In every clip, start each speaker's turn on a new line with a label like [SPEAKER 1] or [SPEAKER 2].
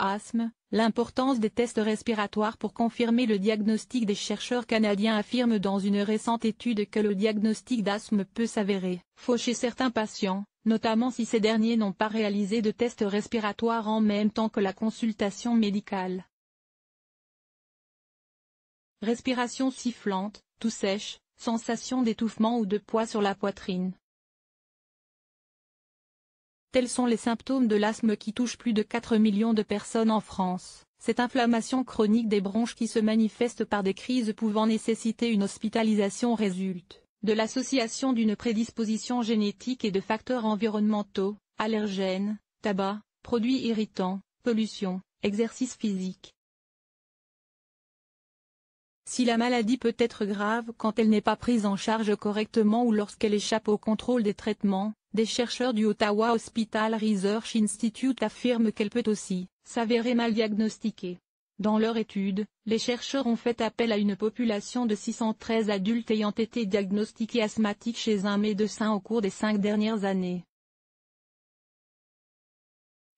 [SPEAKER 1] Asthme, l'importance des tests respiratoires pour confirmer le diagnostic des chercheurs canadiens affirme dans une récente étude que le diagnostic d'asthme peut s'avérer faux chez certains patients, notamment si ces derniers n'ont pas réalisé de tests respiratoires en même temps que la consultation médicale. Respiration sifflante, tout sèche, sensation d'étouffement ou de poids sur la poitrine. Tels sont les symptômes de l'asthme qui touche plus de 4 millions de personnes en France. Cette inflammation chronique des bronches qui se manifeste par des crises pouvant nécessiter une hospitalisation résulte de l'association d'une prédisposition génétique et de facteurs environnementaux, allergènes, tabac, produits irritants, pollution, exercice physique, si la maladie peut être grave quand elle n'est pas prise en charge correctement ou lorsqu'elle échappe au contrôle des traitements, des chercheurs du Ottawa Hospital Research Institute affirment qu'elle peut aussi s'avérer mal diagnostiquée. Dans leur étude, les chercheurs ont fait appel à une population de 613 adultes ayant été diagnostiqués asthmatiques chez un médecin au cours des cinq dernières années.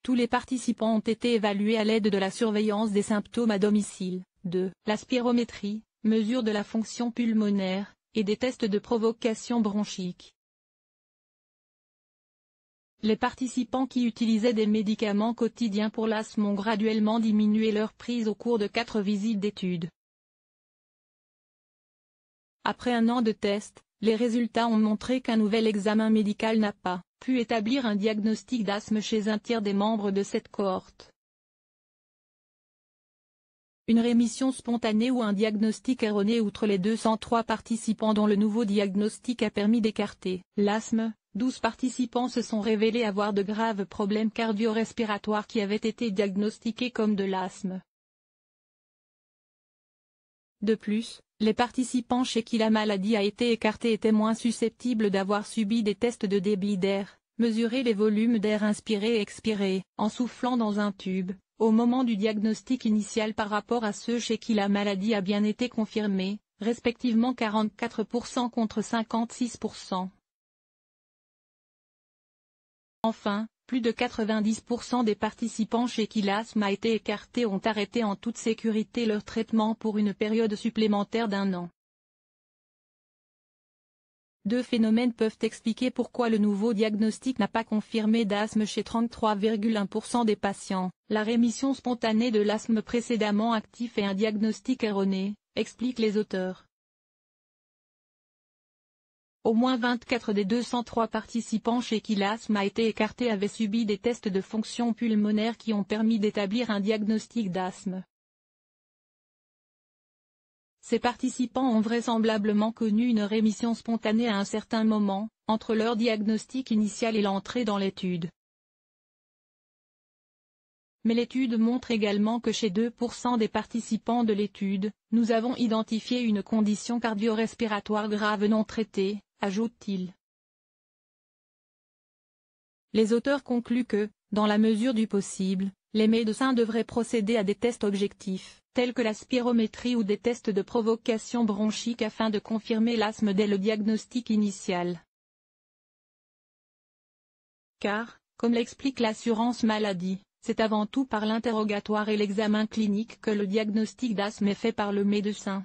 [SPEAKER 1] Tous les participants ont été évalués à l'aide de la surveillance des symptômes à domicile. 2. La spirométrie, mesure de la fonction pulmonaire, et des tests de provocation bronchique. Les participants qui utilisaient des médicaments quotidiens pour l'asthme ont graduellement diminué leur prise au cours de quatre visites d'études. Après un an de tests, les résultats ont montré qu'un nouvel examen médical n'a pas pu établir un diagnostic d'asthme chez un tiers des membres de cette cohorte une rémission spontanée ou un diagnostic erroné outre les 203 participants dont le nouveau diagnostic a permis d'écarter. L'asthme, 12 participants se sont révélés avoir de graves problèmes cardio-respiratoires qui avaient été diagnostiqués comme de l'asthme. De plus, les participants chez qui la maladie a été écartée étaient moins susceptibles d'avoir subi des tests de débit d'air, mesurer les volumes d'air inspiré et expiré, en soufflant dans un tube, au moment du diagnostic initial par rapport à ceux chez qui la maladie a bien été confirmée, respectivement 44% contre 56%. Enfin, plus de 90% des participants chez qui l'asthme a été écarté ont arrêté en toute sécurité leur traitement pour une période supplémentaire d'un an. Deux phénomènes peuvent expliquer pourquoi le nouveau diagnostic n'a pas confirmé d'asthme chez 33,1% des patients. La rémission spontanée de l'asthme précédemment actif et un diagnostic erroné, expliquent les auteurs. Au moins 24 des 203 participants chez qui l'asthme a été écarté avaient subi des tests de fonction pulmonaire qui ont permis d'établir un diagnostic d'asthme. Ces participants ont vraisemblablement connu une rémission spontanée à un certain moment, entre leur diagnostic initial et l'entrée dans l'étude. Mais l'étude montre également que chez 2% des participants de l'étude, nous avons identifié une condition cardio-respiratoire grave non traitée, ajoute-t-il. Les auteurs concluent que, dans la mesure du possible, les médecins devraient procéder à des tests objectifs, tels que la spirométrie ou des tests de provocation bronchique afin de confirmer l'asthme dès le diagnostic initial. Car, comme l'explique l'assurance maladie, c'est avant tout par l'interrogatoire et l'examen clinique que le diagnostic d'asthme est fait par le médecin.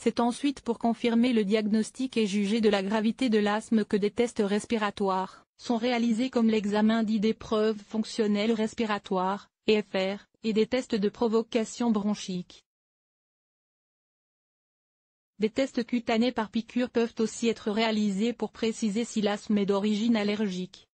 [SPEAKER 1] C'est ensuite pour confirmer le diagnostic et juger de la gravité de l'asthme que des tests respiratoires sont réalisés comme l'examen dit preuves fonctionnelles respiratoires, EFR, et des tests de provocation bronchique. Des tests cutanés par piqûre peuvent aussi être réalisés pour préciser si l'asthme est d'origine allergique.